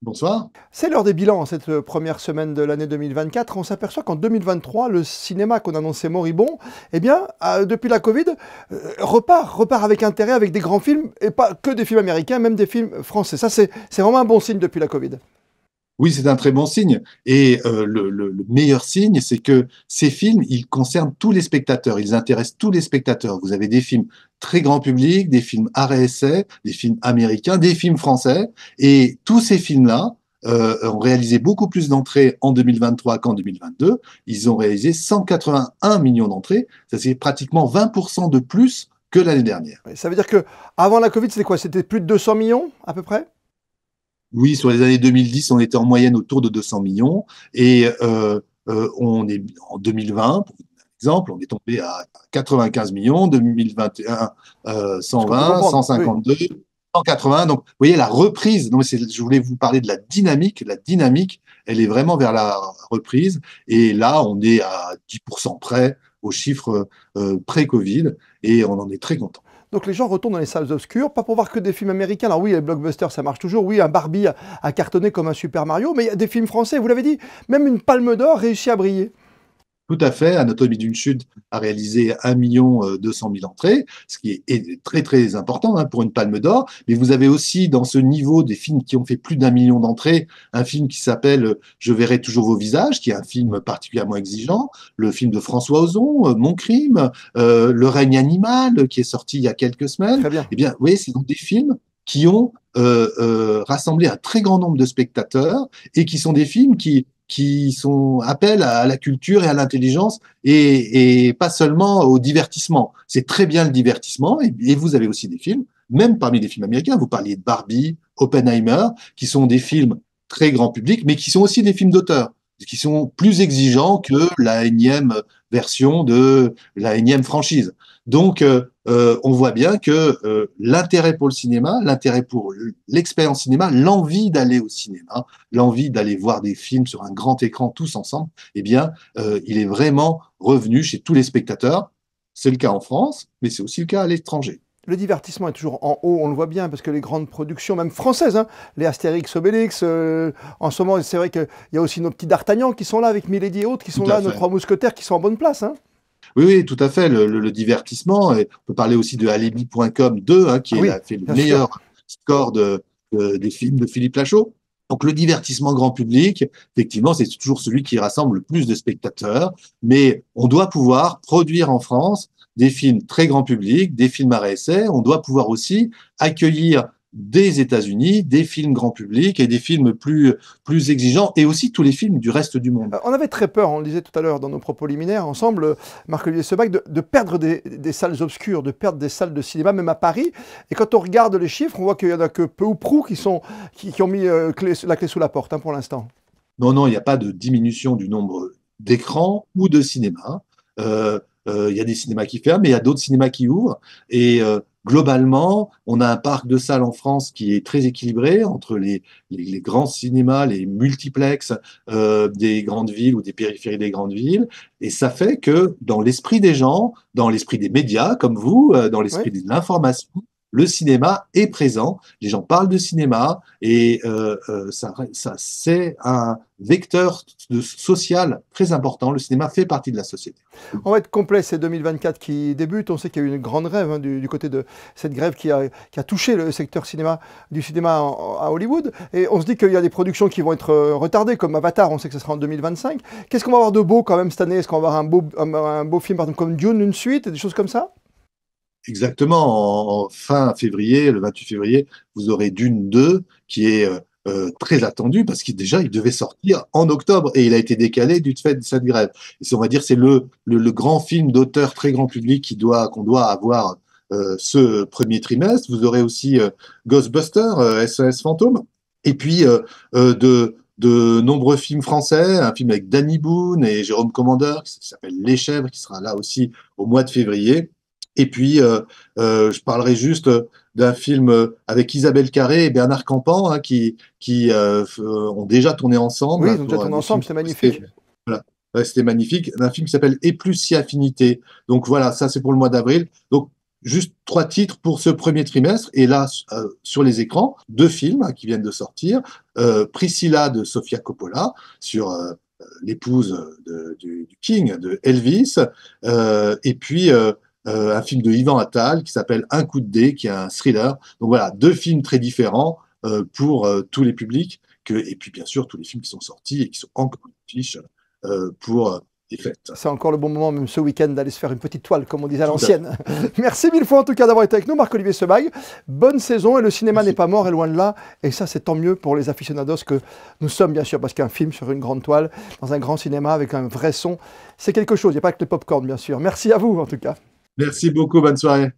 Bonsoir. C'est l'heure des bilans cette première semaine de l'année 2024. On s'aperçoit qu'en 2023, le cinéma qu'on annonçait moribond, eh bien, euh, depuis la Covid, euh, repart, repart avec intérêt, avec des grands films, et pas que des films américains, même des films français. Ça, c'est vraiment un bon signe depuis la Covid. Oui, c'est un très bon signe. Et euh, le, meilleur signe, c'est que ces films, ils concernent tous les spectateurs, ils intéressent tous les spectateurs. Vous avez des films très grand public, des films RSA, des films américains, des films français. Et tous ces films-là euh, ont réalisé beaucoup plus d'entrées en 2023 qu'en 2022. Ils ont réalisé 181 millions d'entrées. Ça, c'est pratiquement 20% de plus que l'année dernière. Ça veut dire que avant la Covid, c'était quoi C'était plus de 200 millions à peu près oui, sur les années 2010, on était en moyenne autour de 200 millions. Et euh, euh, on est en 2020, pour exemple, on est tombé à 95 millions, 2021, 120, 152. 180, donc vous voyez la reprise, je voulais vous parler de la dynamique, la dynamique, elle est vraiment vers la reprise, et là on est à 10% près au chiffre euh, pré-Covid, et on en est très content. Donc les gens retournent dans les salles obscures, pas pour voir que des films américains. Alors oui, les blockbusters, ça marche toujours. Oui, un Barbie a, cartonné comme un Super Mario, mais il y a des films français, vous l'avez dit, même une Palme d'Or réussit à briller tout à fait, Anatomie d'une chute a réalisé 1 200 000 entrées, ce qui est très très important hein, pour une palme d'or. Mais vous avez aussi dans ce niveau des films qui ont fait plus d'un million d'entrées, un film qui s'appelle euh, Je verrai toujours vos visages, qui est un film particulièrement exigeant, le film de François Ozon, euh, Mon crime, euh, Le règne animal, qui est sorti il y a quelques semaines. Très bien. Eh bien, c'est donc des films qui ont rassemblé un très grand nombre de spectateurs et qui sont des films qui qui sont appels à la culture et à l'intelligence et, et, pas seulement au divertissement. C'est très bien le divertissement et, vous avez aussi des films, même parmi les films américains, vous parliez de Barbie, Oppenheimer, qui sont des films très grand public, mais qui sont aussi des films d'auteur, qui sont plus exigeants que la énième version de la énième franchise. Donc, euh, euh, on voit bien que euh, l'intérêt pour le cinéma, l'intérêt pour l'expérience cinéma, l'envie d'aller au cinéma, l'envie d'aller voir des films sur un grand écran tous ensemble, eh bien, euh, il est vraiment revenu chez tous les spectateurs. C'est le cas en France, mais c'est aussi le cas à l'étranger. Le divertissement est toujours en haut, on le voit bien, parce que les grandes productions, même françaises, hein, les Astérix, Obélix, en ce moment, c'est vrai qu'il y a aussi nos petits D'Artagnan qui sont là avec Milady et autres, qui sont là, nos trois mousquetaires qui sont en bonne place. Hein. Oui, oui, tout à fait. Le, divertissement. on peut parler aussi de Alibi.com 2, hein, qui ah a fait le meilleur score des films de Philippe Lachaud. Donc le divertissement grand public, effectivement, c'est toujours celui qui rassemble le plus de spectateurs, mais on doit pouvoir produire en France des films très grand public, des films à réessai. On doit pouvoir aussi accueillir des États-Unis, des films grand public et des films plus, plus exigeants, et aussi tous les films du reste du monde. On avait très peur, on le disait tout à l'heure dans nos propos liminaires ensemble, Marc-Olivier Sebac, de, perdre des, salles obscures, de perdre des salles de cinéma, même à Paris. Et quand on regarde les chiffres, on voit qu'il n'y en a que peu ou prou qui, sont, qui, ont mis euh, la clé sous la porte hein, pour l'instant. Non, non, il n'y a pas de diminution du nombre d'écrans ou de cinémas. Euh, euh, il y a des cinémas qui ferment, mais il y a d'autres cinémas qui ouvrent. Et globalement, on a un parc de salles en France qui est très équilibré entre les, grands cinémas, les multiplexes euh, des grandes villes ou des périphéries des grandes villes. Et ça fait que dans l'esprit des gens, dans l'esprit des médias comme vous, euh, dans l'esprit de l'information, le cinéma est présent, les gens parlent de cinéma et euh, euh, ça, ça c'est un vecteur de, social très important. Le cinéma fait partie de la société. On va être complet, c'est 2024 qui débute. On sait qu'il y a eu une grande grève hein, du, côté de cette grève qui a, qui a touché le secteur cinéma, du cinéma à Hollywood. Et on se dit qu'il y a des productions qui vont être euh, retardées, comme Avatar, on sait que ce sera en 2025. Qu'est-ce qu'on va avoir de beau quand même cette année Est-ce qu'on va avoir un beau, un, beau film, par comme Dune, une suite, des choses comme ça Exactement, en, fin février, le 28 février, vous aurez Dune 2 qui est euh, euh, très attendu parce qu'il déjà il devait sortir en octobre et il a été décalé du fait de cette grève. Et on va dire c'est le, le, grand film d'auteur très grand public qui doit qu'on doit avoir euh, ce premier trimestre. Vous aurez aussi Ghostbusters »,« Ghostbuster, SOS Fantôme, et puis de de nombreux films français, un film avec Danny Boone et Jérôme Commander qui s'appelle Les Chèvres, qui sera là aussi au mois de février. Et puis, euh, euh, je parlerai juste d'un film avec Isabelle Carré et Bernard Campan, hein, qui, qui euh, ont déjà tourné ensemble. Oui, hein, ils ont déjà tourné ensemble, c'est magnifique. Voilà. C'était magnifique. Un film qui s'appelle Et plus si affinité. Donc voilà, ça c'est pour le mois d'avril. Donc juste trois titres pour ce premier trimestre. Et là, sur les écrans, deux films hein, qui viennent de sortir. Priscilla de Sofia Coppola sur l'épouse du, du, King, de Elvis. et puis euh, un film de Ivan Attal qui s'appelle Un coup de dé, qui est un thriller. Donc voilà, deux films très différents euh, pour euh, tous les publics, et puis bien sûr tous les films qui sont sortis et qui sont encore en fiche pour les fêtes. C'est encore le bon moment, même ce week-end, d'aller se faire une petite toile, comme on disait à l'ancienne. Merci mille fois en tout cas d'avoir été avec nous, Marc-Olivier Sebag. Bonne saison, et le cinéma n'est pas mort, et loin de là. Et ça, c'est tant mieux pour les aficionados que nous sommes, bien sûr, parce qu'un film sur une grande toile, dans un grand cinéma, avec un vrai son, c'est quelque chose. Il n'y a pas que le pop-corn, bien sûr. Merci à vous, en tout cas. Merci beaucoup. Bonne soirée.